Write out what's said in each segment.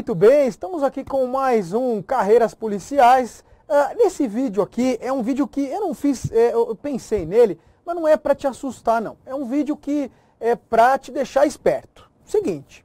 Muito bem, estamos aqui com mais um Carreiras Policiais. Uh, nesse vídeo aqui, é um vídeo que eu não fiz, é, eu pensei nele, mas não é para te assustar não. É um vídeo que é para te deixar esperto. Seguinte,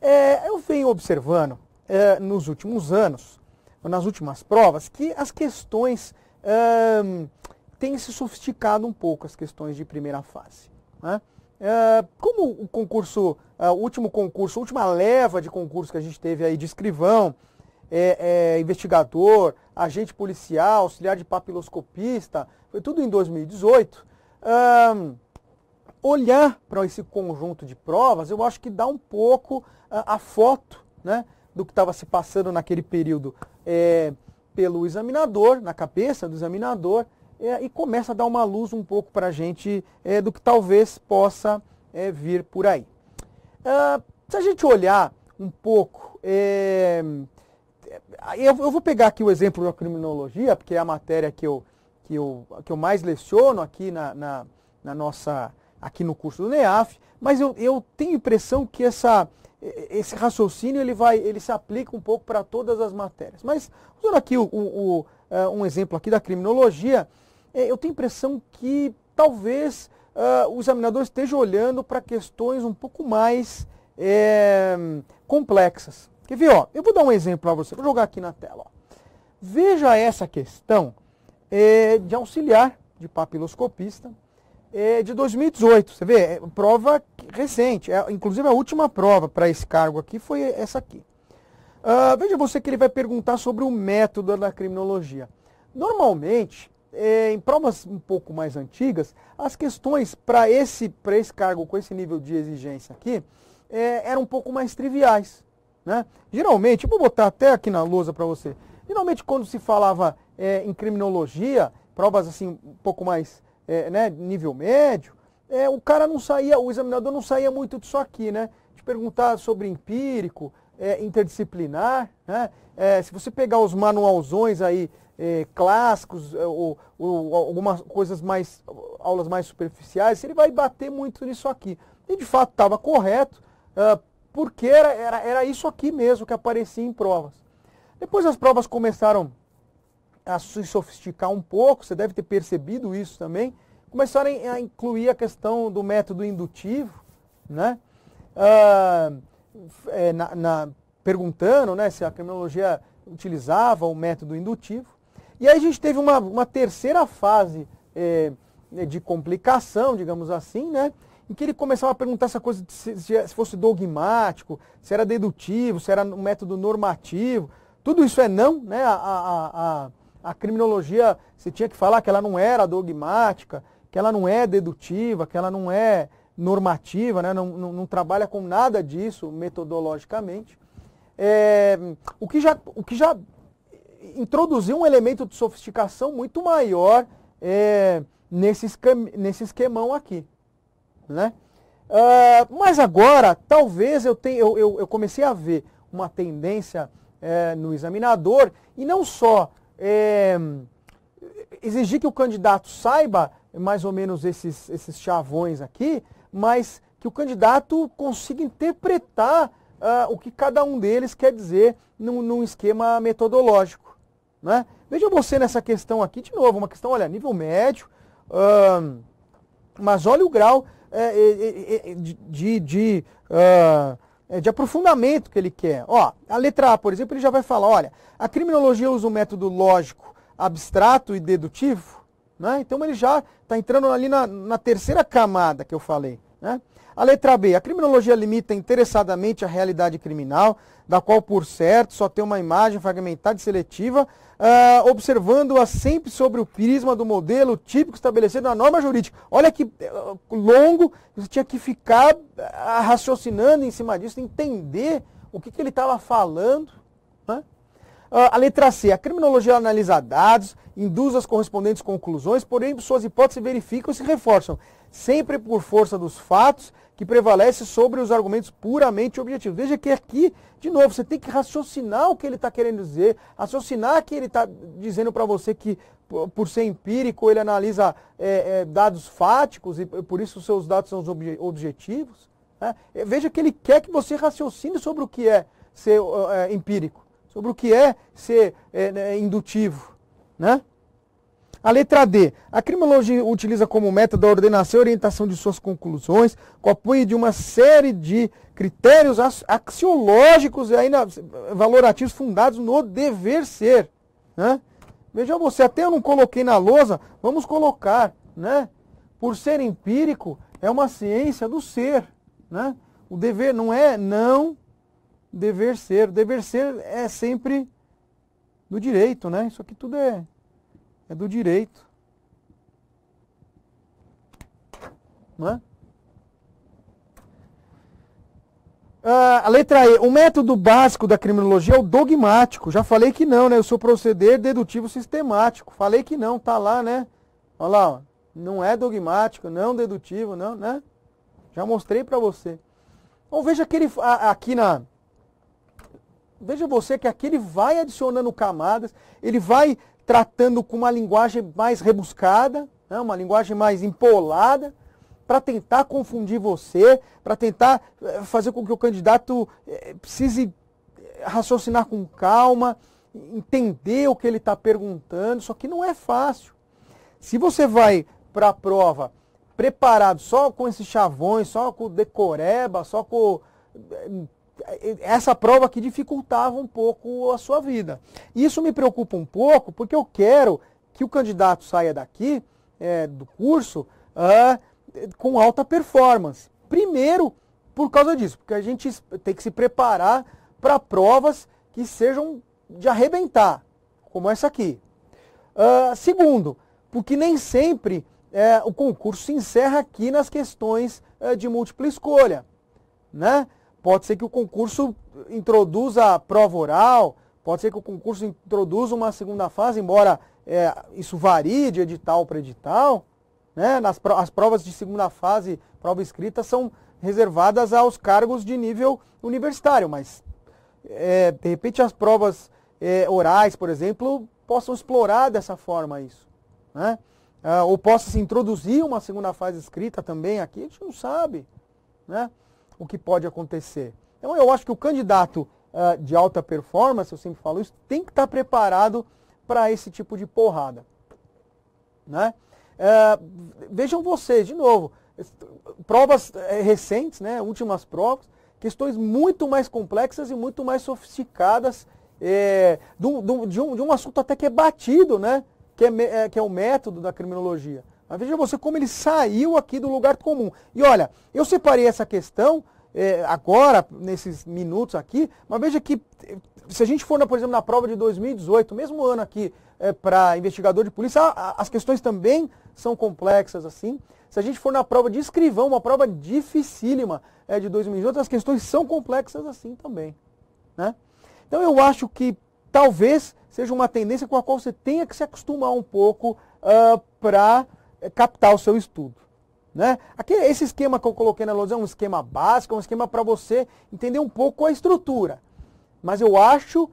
é, eu venho observando é, nos últimos anos, nas últimas provas, que as questões ah, têm se sofisticado um pouco, as questões de primeira fase. Né? Ah, como o concurso, ah, último concurso, a última leva de concurso que a gente teve aí de escrivão, é, é, investigador, agente policial, auxiliar de papiloscopista, foi tudo em 2018. Um, ah, olhar para esse conjunto de provas, eu acho que dá um pouco a, a foto né, do que estava se passando naquele período é, pelo examinador, na cabeça do examinador, é, e começa a dar uma luz um pouco para a gente é, do que talvez possa é, vir por aí. Ah, se a gente olhar um pouco, é, é, eu, eu, vou pegar aqui o exemplo da criminologia, porque é a matéria que eu, que eu, que eu mais leciono aqui na, na, na nossa aqui no curso do NEAF, mas eu, eu tenho impressão que essa, esse raciocínio ele vai, ele se aplica um pouco para todas as matérias. Mas usando aqui o, o, o, é, um exemplo aqui da criminologia, é, eu tenho a impressão que talvez uh, ah, o examinador esteja olhando para questões um pouco mais é, complexas. Quer ver? Ó, eu vou dar um exemplo para você, vou jogar aqui na tela. Ó. Veja essa questão é, de auxiliar de papiloscopista é, de 2018. Você vê, é prova recente, é, inclusive a última prova para esse cargo aqui foi essa aqui. Uh, veja você que ele vai perguntar sobre o método da criminologia. Normalmente, é, em provas um pouco mais antigas, as questões para esse, esse cargo, com esse nível de exigência aqui, é, eram um pouco mais triviais. Né? Geralmente, vou botar até aqui na lousa para você, geralmente quando se falava é, em criminologia, provas assim um pouco mais é, né, nível médio, é, o cara não saía, o examinador não saía muito disso aqui, né? Te perguntar sobre empírico, é, interdisciplinar, né? É, se você pegar os manualzões aí é, clássicos é, ou, ou, algumas coisas mais, aulas mais superficiais, ele vai bater muito nisso aqui. E de fato estava correto, uh, porque era, era, era isso aqui mesmo que aparecia em provas. Depois as provas começaram a se sofisticar um pouco, você deve ter percebido isso também, começaram a incluir a questão do método indutivo, né? Uh, é, na, na, perguntando né, se a criminologia utilizava o método indutivo. E aí a gente teve uma, uma terceira fase é, de complicação, digamos assim, né? Em que ele começava a perguntar essa coisa se, é, se fosse dogmático, se era dedutivo, se era um método normativo. Tudo isso é não, né? A, a, a, a criminologia, você tinha que falar que ela não era dogmática, que ela não é dedutiva, que ela não é normativa, né? não, não, não trabalha com nada disso metodologicamente. É, o, que já, o que já introduziu um elemento de sofisticação muito maior é, nesse, nesse esquemão aqui. Né? Uh, mas agora, talvez eu, tenha, eu, eu, eu comecei a ver uma tendência é, no examinador e não só é, exigir que o candidato saiba mais ou menos esses, esses chavões aqui, mas que o candidato consiga interpretar uh, o que cada um deles quer dizer num, num esquema metodológico. Né? Veja você nessa questão aqui, de novo, uma questão, olha, nível médio, hum, mas olha o grau é, é, é, é, é de, de, uh, de aprofundamento que ele quer. Ó, a letra A, por exemplo, ele já vai falar, olha, a criminologia usa um método lógico, abstrato e dedutivo, né? então ele já está entrando ali na, na terceira camada que eu falei. Né? A letra B. A criminologia limita interessadamente a realidade criminal, da qual, por certo, só tem uma imagem fragmentada e seletiva, uh, observando-a sempre sobre o prisma do modelo típico estabelecido na norma jurídica. Olha que uh, longo, você tinha que ficar uh, raciocinando em cima disso, entender o que, que ele estava falando. Né? Ah, a letra C. A criminologia analisa dados, induz as correspondentes conclusões, porém suas hipóteses verificam e se reforçam sempre por força dos fatos que prevalece sobre os argumentos puramente objetivos. Veja que aqui, de novo, você tem que raciocinar o que ele está querendo dizer, raciocinar que ele está dizendo para você que, por ser empírico, ele analisa é, é, dados fáticos e por isso os seus dados são os obje objetivos. Né? É, veja que ele quer que você raciocine sobre o que é ser é, empírico, sobre o que é ser é, né, indutivo. Né? A letra D. A criminologia utiliza como método a ordenação e orientação de suas conclusões, com apoio de uma série de critérios axiológicos e ainda valorativos fundados no dever ser. Né? Veja você, até eu não coloquei na lousa, vamos colocar, né? Por ser empírico, é uma ciência do ser, né? O dever não é não dever ser. O dever ser é sempre do direito, né? Isso aqui tudo é é do direito. Não é? Ah, a letra E. O método básico da criminologia é o dogmático. Já falei que não, né? O seu proceder dedutivo sistemático. Falei que não, tá lá, né? Olha lá, ó. não é dogmático, não dedutivo, não, né? Já mostrei para você. Então veja que ele aqui na veja você que aqui ele vai adicionando camadas, ele vai tratando com uma linguagem mais rebuscada, né, uma linguagem mais empolada, para tentar confundir você, para tentar eh, fazer com que o candidato eh, precise eh, raciocinar com calma, entender o que ele está perguntando, só que não é fácil. Se você vai para a prova preparado só com esses chavões, só com decoreba, só com essa prova que dificultava um pouco a sua vida. Isso me preocupa um pouco, porque eu quero que o candidato saia daqui, é, do curso, ah, com alta performance. Primeiro, por causa disso, porque a gente tem que se preparar para provas que sejam de arrebentar, como essa aqui. Ah, segundo, porque nem sempre é, o concurso se encerra aqui nas questões é, de múltipla escolha. Né? Pode ser que o concurso introduza prova oral, pode ser que o concurso introduza uma segunda fase, embora é, isso varie de edital para edital. Né? Nas, as provas de segunda fase, prova escrita, são reservadas aos cargos de nível universitário, mas é, de repente as provas é, orais, por exemplo, possam explorar dessa forma isso. Né? Ah, ou possa se introduzir uma segunda fase escrita também aqui, a gente não sabe. Né? o que pode acontecer. Então eu acho que o candidato uh, de alta performance, eu sempre falo isso, tem que estar preparado para esse tipo de porrada. Né? Uh, vejam vocês, de novo, provas eh, recentes, né, últimas provas, questões muito mais complexas e muito mais sofisticadas é, de, um, de, um, de, um, assunto até que é batido, né, que, é, que é o método da criminologia. Veja você como ele saiu aqui do lugar comum. E olha, eu separei essa questão é, agora, nesses minutos aqui, mas veja que eh, se a gente for, por exemplo, na prova de 2018, mesmo ano aqui é, eh, para investigador de polícia, as questões também são complexas assim. Se a gente for na prova de escrivão, uma prova dificílima é, de 2018, as questões são complexas assim também. Né? Então eu acho que talvez seja uma tendência com a qual você tenha que se acostumar um pouco uh, ah, para é, captar o seu estudo. Né? Aqui, esse esquema que eu coloquei na lousa é um esquema básico, é um esquema para você entender um pouco a estrutura. Mas eu acho uh,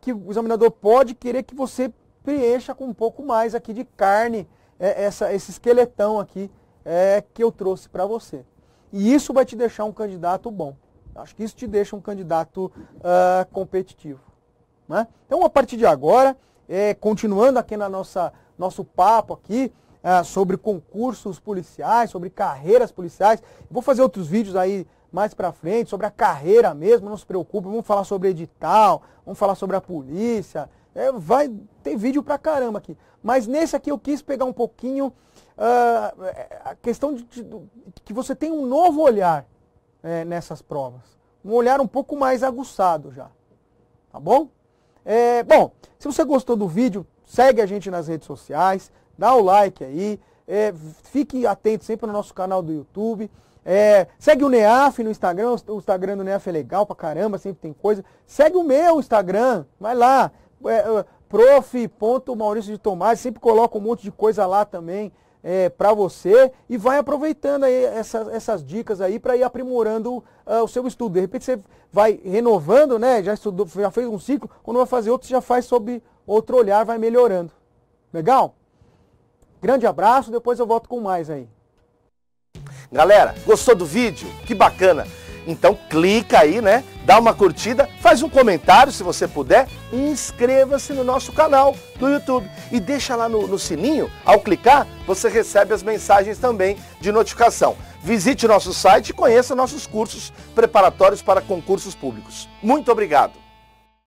que o examinador pode querer que você preencha com um pouco mais aqui de carne é, essa, esse esqueletão aqui é, que eu trouxe para você. E isso vai te deixar um candidato bom. Acho que isso te deixa um candidato uh, competitivo. Né? Então, a partir de agora, é, continuando aqui na nossa nosso papo aqui, é, sobre concursos policiais, sobre carreiras policiais. Vou fazer outros vídeos aí mais para frente sobre a carreira mesmo, não se preocupe, vamos falar sobre edital, vamos falar sobre a polícia. É, vai tem vídeo pra caramba aqui. Mas nesse aqui eu quis pegar um pouquinho uh, a questão de, de, de, que você tem um novo olhar é, nessas provas. Um olhar um pouco mais aguçado já. Tá bom? É, bom, se você gostou do vídeo, segue a gente nas redes sociais dá o like aí, é, fique atento sempre no nosso canal do YouTube. É, segue o NEAF no Instagram, o Instagram do NEAF é legal pra caramba, sempre tem coisa. Segue o meu Instagram, vai lá, é, é Maurício de Tomás, sempre coloca um monte de coisa lá também é, para você e vai aproveitando aí essas, essas dicas aí para ir aprimorando uh, o seu estudo. De repente você vai renovando, né? Já estudou, já fez um ciclo, quando vai fazer outro, você já faz sob outro olhar, vai melhorando. Legal? Grande abraço, depois eu volto com mais aí. Galera, gostou do vídeo? Que bacana! Então clica aí, né? Dá uma curtida, faz um comentário se você puder e inscreva-se no nosso canal do YouTube. E deixa lá no, no, sininho, ao clicar, você recebe as mensagens também de notificação. Visite nosso site e conheça nossos cursos preparatórios para concursos públicos. Muito obrigado!